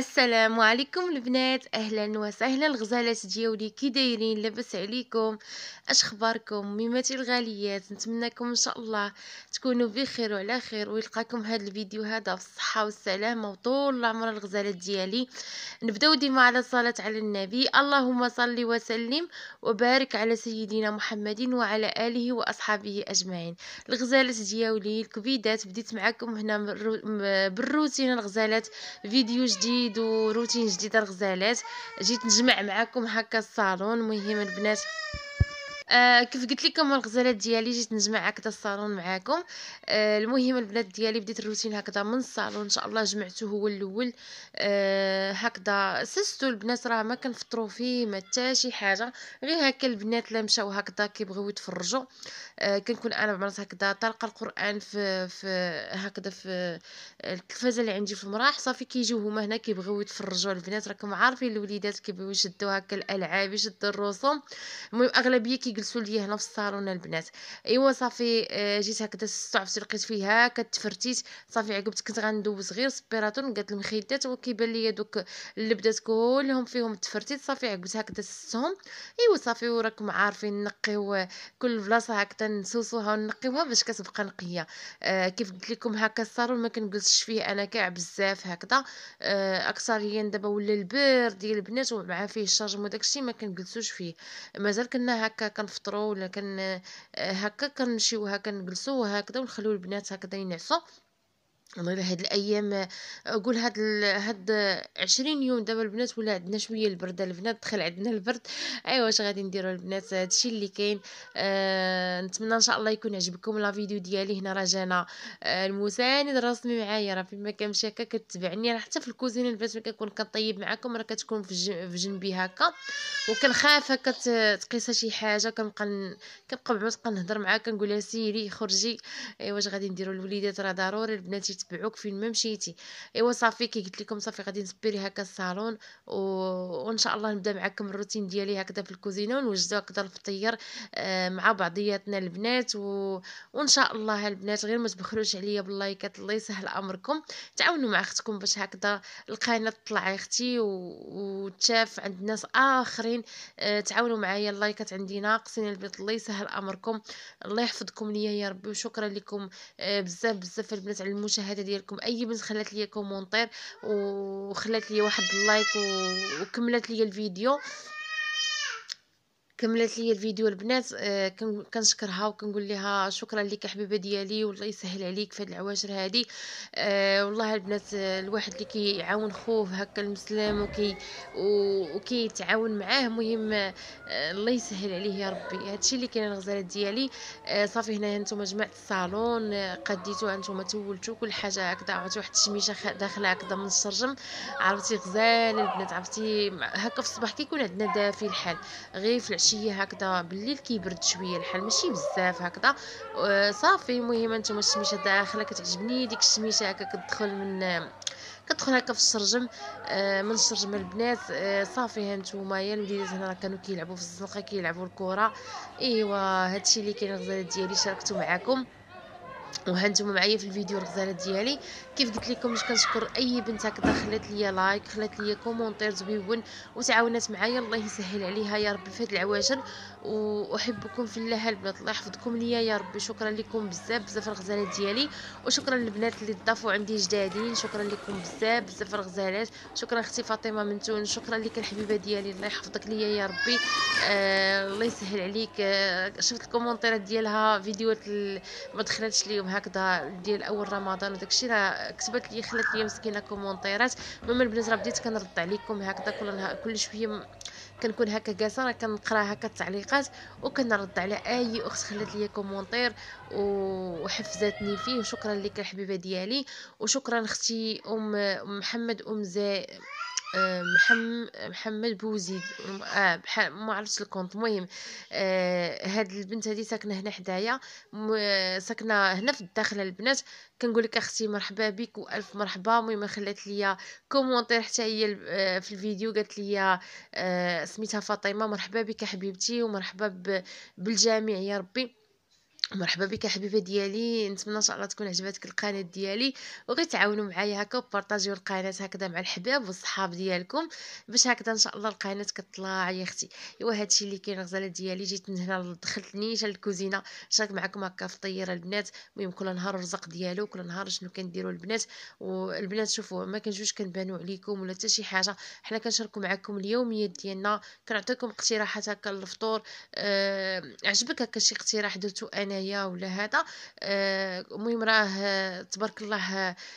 السلام عليكم البنات اهلا وسهلا الغزالات ديالي كي دايرين لاباس عليكم اش اخباركم ميماتي الغاليات نتمنىكم ان شاء الله تكونوا بخير وعلى خير ويلقاكم هذا الفيديو هذا في الصحه والسلامه وطول العمر الغزالات ديالي نبداو ديما على صلاه على النبي اللهم صل وسلم وبارك على سيدنا محمد وعلى اله واصحابه اجمعين الغزالات ديالي الكبيدات بديت معكم هنا بالروتين الغزالات فيديو جديد تجدوا روتين جديد الغزالات جيت نجمع معكم هكا الصالون مهم البنات آه، كيف قلت لكم الغزالات ديالي جيت نجمع هكذا الصالون معاكم آه المهم البنات ديالي بديت الروتين هكذا من الصالون ان شاء الله جمعته هو الاول آه هكذا سستو البنات راه ما كنفطروا فيه ما حتى شي حاجه غير هكا البنات لا مشاو هكذا كيبغيو يتفرجوا آه كنكون انا بعمرت هكذا طالقه القران في في هكذا في التلفازه اللي عندي في المراح صافي كيجيو هما هنا كيبغيو يتفرجوا البنات راكم عارفين الوليدات كيبغيو يشدوا هكا الالعاب يشدوا الرسوم المهم اغلبيه كي جلسوا ليا هنا في الصالون البنات ايوا صافي آه، جيت هكذا استعفت لقيت فيها كتفرتيت صافي عقبت كنت غندوز غير سبيراتون قالت المخيدات وكيبان ليا دوك اللبدات كلهم فيهم تفرتيت صافي عقبت هكذا سستهم ايوا صافي وراكم عارفين نقيو كل بلاصه هكذا نسوسوها ونقيوها باش كتبقى نقيه آه كيف قلت لكم هكا الصالون ما كنجلسش فيه انا كاع بزاف هكذا آه اكثريا دابا ولا البير ديال البنات ومعاه فيه الشارج وداكشي ما كنجلسوش فيه مازال كنا هكا كن كنفطروا ولا كن آه، هكا كنمشيو هكا نجلسوا هكذا ونخليو البنات هكذا ينعسوا والله هاد الايام اقول هاد ال... هاد 20 يوم دابا البنات ولا عندنا شويه البرد البنات دخل عندنا البرد ايوا اش غادي نديروا البنات هادشي اللي كاين آه نتمنى ان شاء الله يكون عجبكم لا فيديو ديالي هنا راه جانا آه المساند الرسمي معايا راه فين ما كنمشي هكا كتبعني راه حتى في الكوزينه البنات ملي كنكون كنطيب معاكم راه كتكون في, جن... في جنبي هكا وكنخاف هكا تقيسها شي حاجه كنبقى كنبقى بعد كنهضر معاها كنقول لها سيري خرجي ايوا اش غادي نديروا الوليدات راه ضروري البنات يتبعوك فين ما مشيتي ايوا صافي كي قلت لكم صافي غادي نسبيري هكا الصالون و... وان شاء الله نبدا معكم الروتين ديالي هكذا في الكوزينه ونوجدو هكذا الفطير آه، مع بعضياتنا البنات و... وان شاء الله البنات غير ما تبخلوش عليا باللايكات الله يسهل امركم تعاونوا مع اختكم باش هكذا القناه تطلع اختي وتشاف عند ناس اخرين آه، تعاونوا معايا اللايكات عندي ناقصين البنات الله يسهل امركم الله يحفظكم ليا يا ربي وشكرا لكم آه، بزاف بزاف البنات على المشاهده الشهاده ديالكم اي بنت خلات لي كومونتير وخلات لي واحد اللايك وكملت لي الفيديو كملت لي الفيديو البنات آه كنشكرها وكنقول لها شكرا لك حبيبه ديالي والله يسهل عليك في هاد العواشر هادي آه والله البنات آه، الواحد اللي كيعاون خوه هكا المسلم وكي وكيتعاون معاه مهم آه الله يسهل عليه يا ربي هادشي اللي كاين الغزالات ديالي آه صافي هنا نتوما جمعت الصالون آه، قديتو نتوما تولتو كل حاجه هكذا عرفتي واحد الشميشه داخله هكذا من الشرجم عرفتي غزال البنات عرفتي هكا في الصباح كيكون عندنا دافي الحال غير في العشاء العشيه هكذا بالليل كيبرد شويه الحال ماشي بزاف هكذا أه، صافي المهم انتما الشميشه داخله كتعجبني ديك الشميشه هكا كتدخل من كتدخل هكا في الشرجم آه من الشرجم البنات آه صافي هانتوما يا الوليدات هنا كانوا كيلعبوا في الزنقه كيلعبوا الكره ايوا هادشي اللي كاين الغزاله ديالي شاركتو معاكم وهانتوما معايا في الفيديو الغزاله ديالي كيف قلت لكم باش كنشكر اي بنت هكذا خلات ليا لايك خلات ليا كومونتير زويون وتعاونت معايا الله يسهل عليها يا ربي في هاد العواشر واحبكم في الله البنات الله يحفظكم ليا يا ربي شكرا لكم بزاف بزاف الغزاله ديالي وشكرا للبنات اللي ضافوا عندي جدادين شكرا لكم بزاف بزاف الغزالات شكرا اختي فاطمه من تونس شكرا لك الحبيبه ديالي الله يحفظك ليا يا ربي آه الله يسهل عليك آه شفت الكومونتيرات ديالها فيديوهات ما دخلتش ليهم وهكذا ديال اول رمضان وداكشي راه كتبات لي خلات لي مسكينه كومونتيرات المهم البنات راه بديت كنرد عليكم هكذا كل نهار كل شويه كنكون هكا جالسه راه كنقرا هكا التعليقات وكنرد على اي اخت خلات لي كومونتير وحفزتني فيه وشكرا لك الحبيبه ديالي وشكرا اختي ام محمد ام زي آه، محمد محمد بوزيد اه بحال ما عرفتش الكونط المهم آه هاد البنت هادي ساكنه هنا حدايا ساكنه هنا في الداخل البنات كنقول لك اختي مرحبا بك والف مرحبا المهم خلات ليا كومونتير حتى هي آه، في الفيديو قالت لي آه سميتها فاطمه مرحبا بك حبيبتي ومرحبا بالجميع يا ربي مرحبا بك حبيبه ديالي نتمنى ان شاء الله تكون عجبتك القناه ديالي تعاونوا معايا هكا وبارطاجيو القناه هكذا مع الحباب والصحاب ديالكم باش هكذا ان شاء الله القناه كطلع يا اختي ايوا هادشي اللي كاين غزاله ديالي جيت من هنا دخلت نيشان الكوزينه شارك معكم هكا في طيره البنات المهم كل نهار الرزق ديالو كل نهار شنو كنديروا البنات والبنات شوفوا ما كنجوش كنبانوا عليكم ولا حتى شي حاجه حنا كنشاركوا معكم اليوميات ديالنا كنعطيكم اقتراحات هكا للفطور أه عجبك هكا شي اقتراح درتو انا انايا ولا هذا آه، المهم راه تبارك الله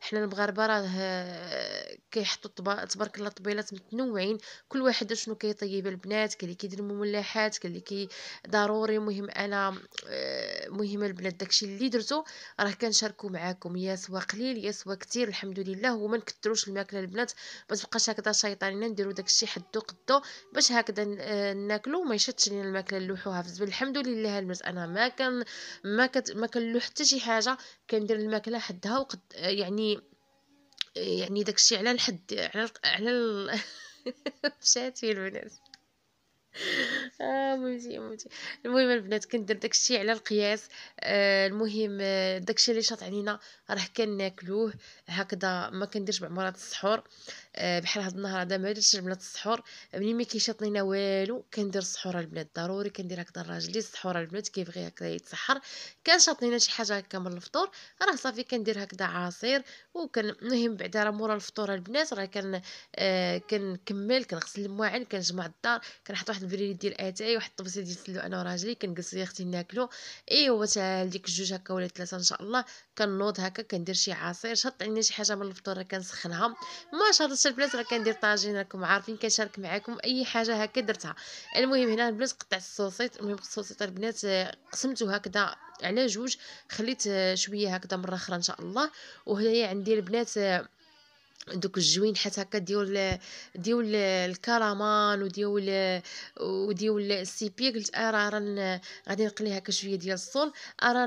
حنا المغاربه راه آه، كيحطوا تبارك الله طبيلات متنوعين كل واحد شنو كيطيب البنات كاين اللي كيدير مملحات كاين اللي كي ضروري مهم انا آه، مهم البنات داكشي اللي درتو راه كنشاركو معاكم يا سوا قليل يا سوا كثير الحمد لله وما نكثروش الماكله البنات ما تبقاش هكذا شيطانينا نديرو داكشي حدو قدو باش هكذا ناكلو ما يشتش لينا الماكله نلوحوها في الزبل الحمد لله البنات انا ما كان ما كت ما كنلو حتى شي حاجه كندير الماكله حدها وقد يعني يعني داكشي على الحد على على مشات البنات اه ممتي المهم البنات كندير داكشي على القياس آه، المهم آه، داكشي اللي شاط علينا راه كناكلوه هكذا ما كنديرش بعمرات السحور آه، بحال هاد النهار هذا ما درتش البنات السحور ملي ما كيشاط لينا والو كندير السحور البنات ضروري كندير هكذا الراجل السحور البنات كيبغي هكذا يتسحر كان شاط لينا شي حاجه هكا من الفطور راه صافي كندير هكذا عصير وكان المهم بعدا راه مورا الفطور البنات راه كان كنكمل كنغسل المواعن كنجمع الدار كنحط واحد البريد ديال اتاي واحد الطبسي ديال الفلو انا وراجلي كنجلسو يا اختي ناكلو ايوا تا ديك جوج هكا ولا ثلاثه ان شاء الله كنوض هكا كندير شي عصير شط علينا شي حاجه من الفطور راه كنسخنها ما شاطش البنات راه كندير طاجين راكم عارفين كنشارك معاكم اي حاجه هكا درتها المهم هنا البنات قطعت الصوصيط المهم الصوصيط البنات قسمته هكذا على جوج خليت شويه هكذا مره اخرى ان شاء الله وهنايا عندي البنات دوك حيت هكا ديال ديال الكرمان وديال وديال السيبي قلت ارا ران غادي نقلي هكا شويه ديال الصول ارا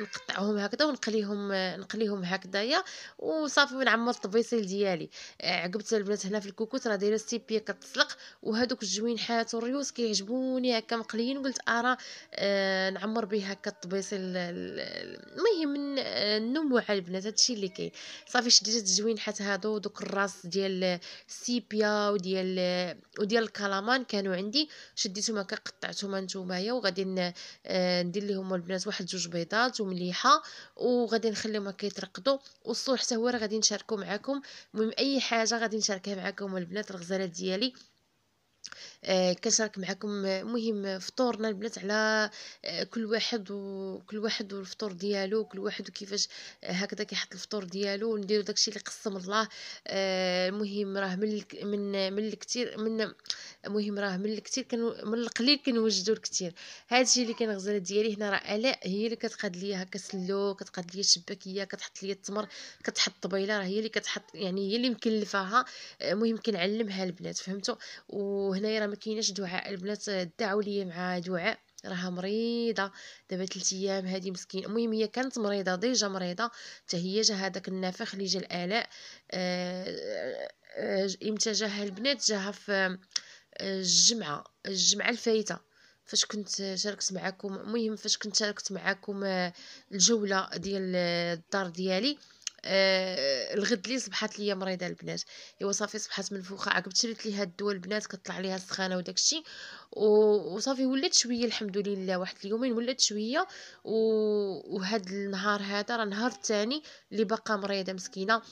نقطعهم هكذا ونقليهم نقليهم هكذايا وصافي ونعمر الطبيصيل ديالي عقبت البنات هنا في الكوكوت راه دايره السيبيه كتسلق وهذوك حيت الريوس كيعجبوني هكا مقليين قلت ارا آه، نعمر به هكا الطبيصيل المهم النمو على البنات هادشي اللي كاين صافي شديت الجوين الطحين حيت هادو دوك الراس ديال السيبيا وديال وديال الكلامان كانوا عندي شديتهم هكا قطعتهم انتومايا وغادي آه، ندير لهم البنات واحد جوج بيضات ومليحه وغادي نخليهم هكا يترقدوا والصوح حتى هو راه غادي نشاركو معكم المهم اي حاجه غادي نشاركها معكم البنات الغزالات ديالي آه، كنشارك معكم آه، مهم فطورنا البنات على آه، كل واحد وكل واحد والفطور ديالو كل واحد وكيفاش هكذا كيحط الفطور ديالو ونديرو داكشي اللي قسم الله المهم راه من من من الكثير من المهم راه من الكثير كان من القليل كنوجدو الكثير هادشي اللي كان غزاله ديالي هنا راه الاء هي اللي كتقاد ليا هكا سلو كتقاد ليا الشباكيه كتحط ليا التمر كتحط طبيله راه هي اللي كتحط يعني هي اللي مكلفاها المهم كنعلمها البنات فهمتوا وهنايا راه ما كايناش دعاء البنات دعوا لي مع دعاء راها مريضه دابا 3 ايام هذه مسكين المهم هي كانت مريضه ديجا مريضه حتى هي جا هذاك النفخ اللي جا الالاء آه، آه، امتى جاها البنات جاها في آه، الجمعه الجمعه الفايته فاش كنت شاركت معكم المهم فاش كنت شاركت معكم الجوله ديال الدار ديالي آه الغد لي صبحات ليا مريضه البنات ايوا صافي صبحات منفوخه عقب شريت ليها الدواء البنات كطلع ليها السخانه وداكشي وصافي ولات شويه الحمد لله واحد اليومين ولات شويه وهذا النهار هذا راه نهار الثاني اللي باقا مريضه مسكينه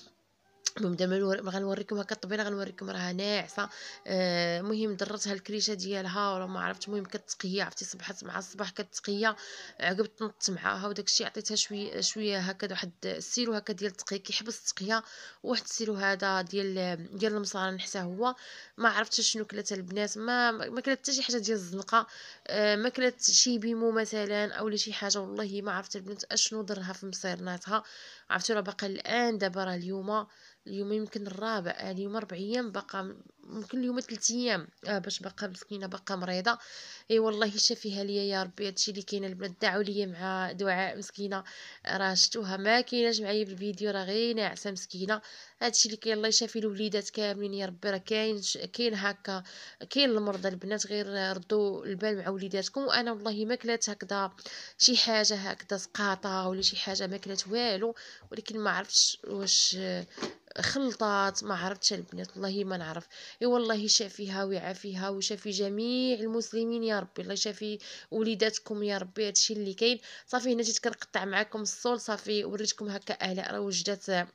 المهم دابا غنوريكم هكا الطبيله غنوريكم راها ناعسه المهم آه درتها الكريشه ديالها ولا ما عرفت المهم كتقيه عرفتي صبحت مع الصباح كتقيه عقب طنطت معاها وداك الشيء عطيتها شويه شويه هكا واحد السيرو هكا ديال التقيه كيحبس التقيه واحد السيرو هذا ديال ديال المصارن حتى هو ما عرفتش شنو كلات البنات ما ما كلات حتى شي حاجه ديال الزنقه آه ما كلات شي بيمو مثلا اولا شي حاجه والله ما عرفت البنات اشنو درها في مصيرناتها عرفتوا راه باقا الان دابا راه اليوم اليوم يمكن الرابع اليوم اربع ايام باقا ممكن اليوم ثلاث ايام آه باش باقا مسكينه باقا مريضه اي والله شافيها ليا يا ربي هادشي اللي كاين البنات دعوا ليا مع دعاء مسكينه راه شفتوها ما كايناش معايا الفيديو راه غير ناعسه مسكينه هادشي اللي كاين الله يشافي الوليدات كاملين يا ربي راه كاين كاين هكا كاين المرضى البنات غير ردوا البال مع وليداتكم وانا والله ما كلات هكذا شي حاجه هكذا سقاطه ولا شي حاجه ما كلات والو ولكن ما عرفتش واش خلطات ما عرفتش البنات والله ما نعرف اي والله يشافيها ويعافيها ويشافي جميع المسلمين يا ربي الله يشافي وليداتكم يا ربي هادشي اللي كاين صافي هنا جيت كنقطع معكم الصول صافي وريتكم هكا اهلا راه وجدات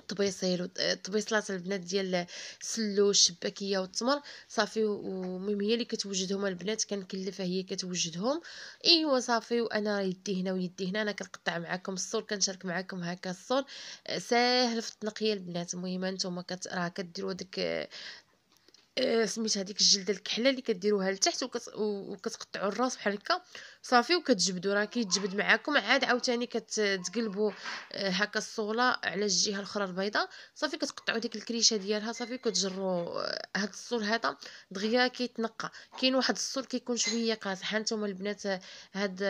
الطبيصيل طبيصلات البنات ديال السلو الشباكيه والتمر صافي ومهم هي اللي كتوجدهم البنات كنكلفها هي كتوجدهم ايوا صافي وانا يدي هنا ويدي هنا انا كنقطع معكم الصور كنشارك معكم هكا الصور ساهل في التنقيه البنات المهم نتوما كت... راه كديروا داك آه، سميت هذيك الجلده الكحله اللي كديروها لتحت وكتقطعوا الراس بحال هكا صافي وكتجبدوا راه كيتجبد معاكم عاد عاوتاني كتقلبوا آه، هكا الصوله على الجهه الاخرى البيضاء صافي كتقطعوا ديك الكريشه ديالها صافي كتجروا آه، هاد الصول هذا دغيا كيتنقى كاين واحد الصول كيكون شويه قاصح هانتوما البنات آه، هاد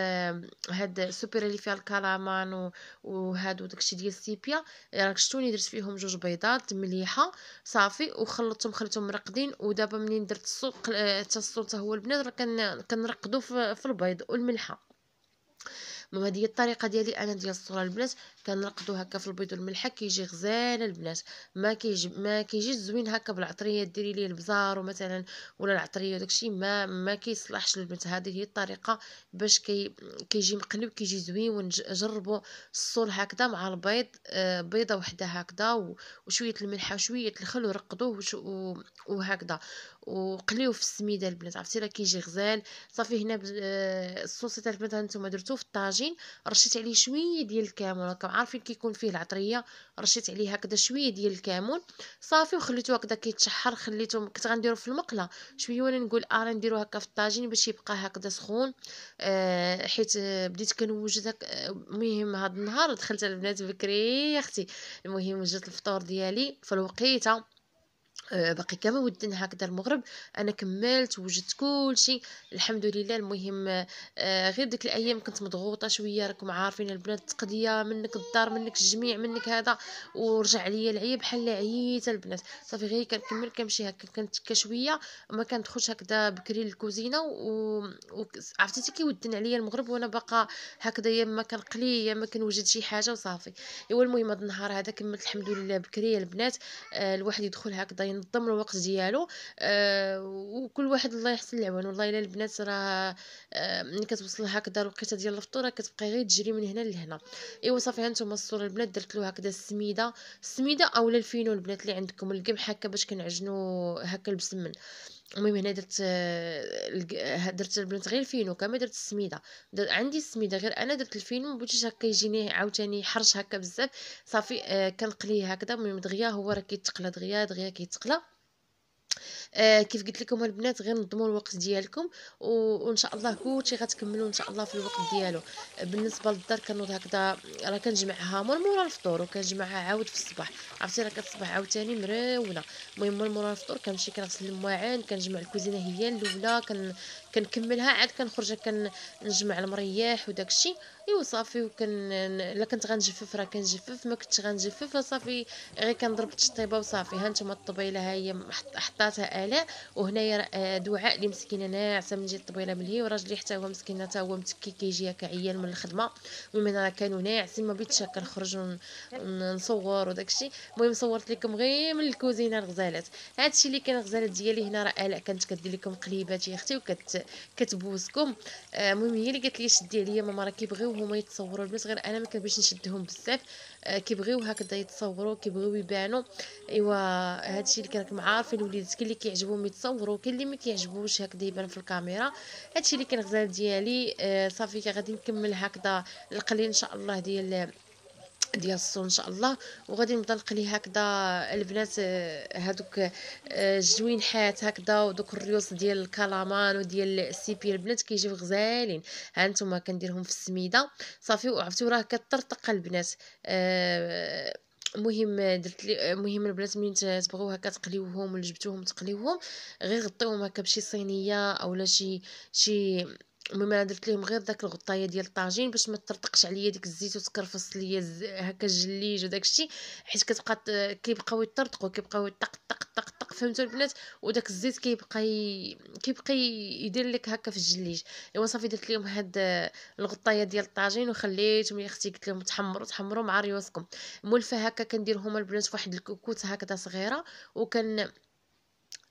هاد السوبر اللي فيها الكلامان وهادو داكشي ديال السيبيا راك شتوني درت فيهم جوج بيضات مليحه صافي وخلطتهم خليتهم مرقدين ودابا منين درت الصوت حتى الصوت هو البنات راه كنرقدو في البيض والملحه المهم هذه الطريقه ديالي انا ديال الصوره البنات كنرقدو هكا في البيض والملحه كيجي غزال البنات ما كيجي ما كيجيش زوين هكا بالعطريه ديري ليه البزار مثلا ولا العطريه وداكشي ما ما كيصلحش البنات هذه هي الطريقه باش كي كيجي مقلي كيجي زوين ونجربو الصول هكذا مع البيض آه بيضه وحده هكذا وشويه الملحه وشويه الخل ورقدوه وهكذا وقليو في السميده البنات عرفتي راه كيجي غزال صافي هنا آه، الصوص تاع البنات هانتوما درتوه في الطاجين رشيت عليه شويه ديال الكمون راكم عارفين كيكون فيه العطريه رشيت عليه هكذا شويه ديال الكمون صافي وخليته هكذا كيتشحر خليته كنت غنديرو في المقله شويه وانا نقول اه نديرو هكا في الطاجين باش يبقى هكذا سخون آه حيت بديت كنوجد هكا المهم هذا النهار دخلت البنات بكري يا اختي المهم وجدت الفطور ديالي في الوقيته باقي كامل ودن هكذا المغرب انا كملت وجدت كل شيء الحمد لله المهم آه، غير ديك الايام كنت مضغوطه شويه راكم عارفين البنات تقضيه منك الدار منك الجميع منك هذا ورجع عليا العيا بحال عييت البنات صافي غير كنكمل كنمشي هكا كنت شويه ما كندخلش هكذا بكري للكوزينه و... و... عرفتي عليا المغرب وانا باقا هكذا يا ما كنقلي يا ما كنوجد شي حاجه وصافي ايوا المهم هذا النهار هذا كملت الحمد لله بكري البنات آه، الواحد يدخل هكذا ينظم الوقت ديالو أه وكل واحد الله يحسن العوان والله الا البنات راه آه، ملي كتوصل هكذا الوقيته ديال الفطور كتبقى غير تجري من هنا لهنا ايوا صافي هانتوما الصوره البنات درت له هكذا السميده السميده اولا الفينو البنات اللي عندكم القمح هكا باش كنعجنو هكا البسمن المهم هنا درت درت البنات غير الفينو كما درت السميده در عندي السميده غير انا درت الفينو بوجيش هكا يجيني عاوتاني حرش هكا بزاف صافي آه كنقليه هكذا المهم دغيا هو راه كيتقلى دغيا دغيا كيتقلى آه، كيف قلت لكم البنات غير نظموا الوقت ديالكم وان شاء الله كلشي غتكملوا ان شاء الله في الوقت ديالو بالنسبه للدار كنوض هكذا راه كنجمعها مور مورا الفطور وكنجمعها عاود في الصباح عرفتي راه كتصبح عاوتاني مرونه المهم مور مورا الفطور كنمشي كنغسل المواعن كنجمع الكوزينه هي الاولى كن كنكملها عاد كنخرج كنجمع المريح وداكشي ايوا صافي وكن الا كنت غنجفف راه كنجفف ما كنتش غنجفف صافي غير كنضرب التشطيبه وصافي ها انتما الطبيله ها هي حطاتها الاء وهنايا آه، دعاء لمسكينه مسكينه ناعسه من جهه الطبيله ملي وراجلي حتى هو مسكينه حتى هو متكي كيجي كعيان من الخدمه المهم انا كانوا ناعسين ما بيتش كنخرج نصور وداكشي المهم صورت لكم غير من الكوزينه الغزالات هادشي اللي كان غزالات ديالي هنا راه الاء كانت كدير لكم قليبات يا اختي وكتبوسكم آه، المهم هي اللي قالت لي شدي عليا ماما راه كيبغيو هما يتصوروا البنات غير انا ما كنبغيش نشدهم بزاف آه، كيبغيو هكذا يتصوروا كيبغيو يبانوا ايوا هادشي اللي كراكم عارفين وليدتك اللي كي كيعجبهم يتصوروا كاين اللي ما كيعجبوش هكذا يبان في الكاميرا هادشي اللي غزال ديالي آه صافي غادي نكمل هكذا القليل ان شاء الله ديال ديال الصون ان شاء الله وغادي نبدا نقلي هكذا البنات آه، هادوك آه، حات هكذا ودوك الريوس ديال الكالامان وديال السيبي البنات كيجيو غزالين ها انتم كنديرهم في السميده صافي وعرفتوا راه كترطق البنات أه المهم درت لي المهم البنات منين تبغيو هكا تقليوهم ولا جبتوهم تقليوهم غير غطيوهم هكا بشي صينيه اولا شي شي المهم انا درت لهم غير داك الغطايه ديال الطاجين باش ما ترتقش عليا ديك الزيت وتكرفص ليا هكا الجليج وداك الشيء حيت كتبقى كيبقاو يطرطقوا كيبقاو طق طق طق طق فهمتوا البنات وداك الزيت كيبقى كيبقى يدير لك هكا في الجليج ايوا صافي درت لهم هاد الغطايه ديال الطاجين وخليتهم يا اختي قلت لهم تحمروا تحمروا مع ريوسكم مولفه هكا كنديرهم البنات البنات فواحد الكوكوت هكذا صغيره وكن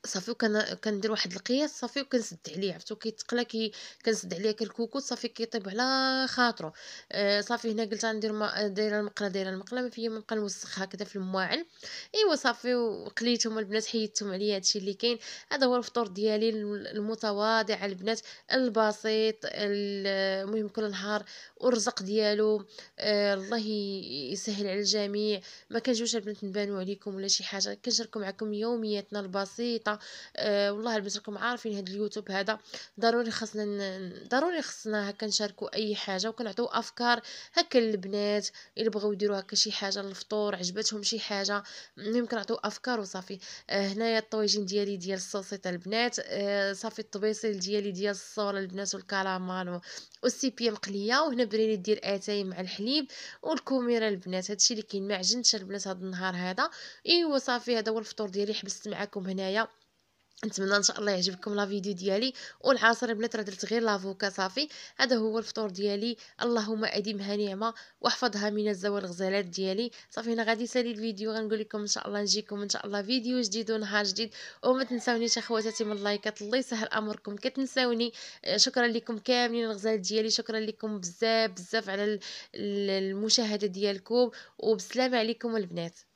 صافي وكان كندير واحد القياس صافي وكنسد عليه عرفتو كيتقلى كي كنسد عليه كالكوكو صافي كيطيب على خاطرو آه صافي هنا قلت غندير دايره المقله دايره المقله ما فيا ما نبقى نوسخ هكذا في المواعن ايوا صافي وقليتهم البنات حيدتهم عليا هادشي اللي كاين هذا هو الفطور ديالي المتواضع البنات البسيط المهم كل نهار والرزق ديالو آه الله يسهل على الجميع ما كنجوش البنات نبانو عليكم ولا شي حاجه كنشاركو معكم يومياتنا البسيطه البسيطه أه والله البنات راكم عارفين هذا اليوتيوب هذا ضروري خصنا ضروري خصنا هكا نشاركوا اي حاجه وكنعطيو افكار هكا للبنات اللي بغاو يديروا هكا شي حاجه للفطور عجبتهم شي حاجه المهم كنعطيو افكار وصافي أه هنايا الطويجين ديالي ديال الصوصيطه البنات أه صافي الطبيصيل ديالي ديال الصور البنات والكالامال والسيبي مقليه وهنا بريلي دير اتاي مع الحليب والكوميره البنات هادشي اللي كاين ما عجنتش البنات هاد النهار هذا ايوا صافي هذا هو الفطور ديالي حبست معكم هنايا نتمنى ان شاء الله يعجبكم لا فيديو ديالي والعصر البنات راه درت غير لافوكا صافي هذا هو الفطور ديالي اللهم اديمها نعمه واحفظها من الزوال الغزالات ديالي صافي هنا غادي سالي الفيديو غنقول لكم ان شاء الله نجيكم ان شاء الله فيديو جديد ونهار جديد وما تنساونيش اخواتاتي من اللايكات الله يسهل امركم كتنساوني آه، شكرا لكم كاملين الغزالات ديالي شكرا لكم بزاف بزاف على المشاهده ديالكم وبسلام عليكم البنات